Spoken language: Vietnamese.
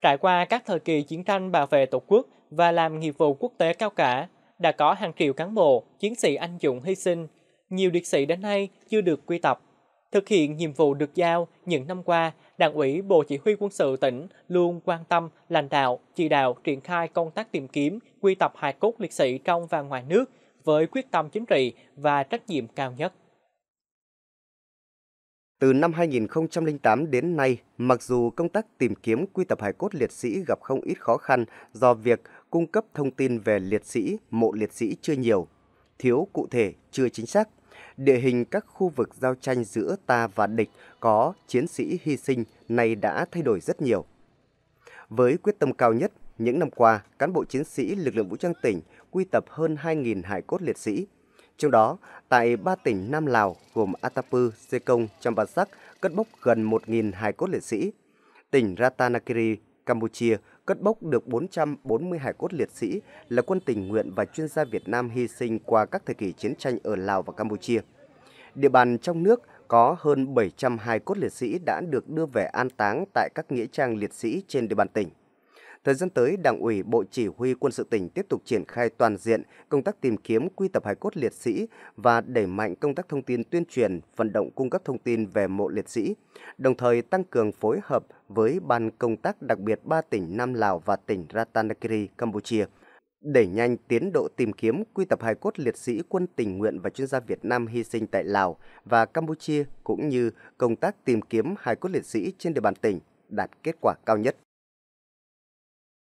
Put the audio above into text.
Trải qua các thời kỳ chiến tranh bảo vệ Tổ quốc và làm nghiệp vụ quốc tế cao cả, đã có hàng triệu cán bộ, chiến sĩ anh dũng hy sinh. Nhiều liệt sĩ đến nay chưa được quy tập. Thực hiện nhiệm vụ được giao, những năm qua, Đảng ủy Bộ Chỉ huy Quân sự tỉnh luôn quan tâm, lãnh đạo, chỉ đạo triển khai công tác tìm kiếm, quy tập hài cốt liệt sĩ trong và ngoài nước với quyết tâm chính trị và trách nhiệm cao nhất. Từ năm 2008 đến nay, mặc dù công tác tìm kiếm quy tập hải cốt liệt sĩ gặp không ít khó khăn do việc cung cấp thông tin về liệt sĩ, mộ liệt sĩ chưa nhiều, thiếu cụ thể, chưa chính xác. Địa hình các khu vực giao tranh giữa ta và địch có chiến sĩ hy sinh này đã thay đổi rất nhiều. Với quyết tâm cao nhất, những năm qua, cán bộ chiến sĩ lực lượng vũ trang tỉnh quy tập hơn 2.000 hải cốt liệt sĩ – trong đó, tại ba tỉnh Nam Lào gồm Atapu, Sekong, Champasak cất bốc gần 1.000 hài cốt liệt sĩ. Tỉnh Ratanakiri, Campuchia cất bốc được 440 hải cốt liệt sĩ là quân tình nguyện và chuyên gia Việt Nam hy sinh qua các thời kỳ chiến tranh ở Lào và Campuchia. Địa bàn trong nước có hơn 700 hải cốt liệt sĩ đã được đưa về an táng tại các nghĩa trang liệt sĩ trên địa bàn tỉnh. Thời gian tới, Đảng ủy Bộ Chỉ huy Quân sự tỉnh tiếp tục triển khai toàn diện công tác tìm kiếm quy tập hài cốt liệt sĩ và đẩy mạnh công tác thông tin tuyên truyền, vận động cung cấp thông tin về mộ liệt sĩ, đồng thời tăng cường phối hợp với Ban Công tác đặc biệt ba tỉnh Nam Lào và tỉnh Ratanakiri, Campuchia đẩy nhanh tiến độ tìm kiếm quy tập hài cốt liệt sĩ quân tình nguyện và chuyên gia Việt Nam hy sinh tại Lào và Campuchia cũng như công tác tìm kiếm hài cốt liệt sĩ trên địa bàn tỉnh đạt kết quả cao nhất.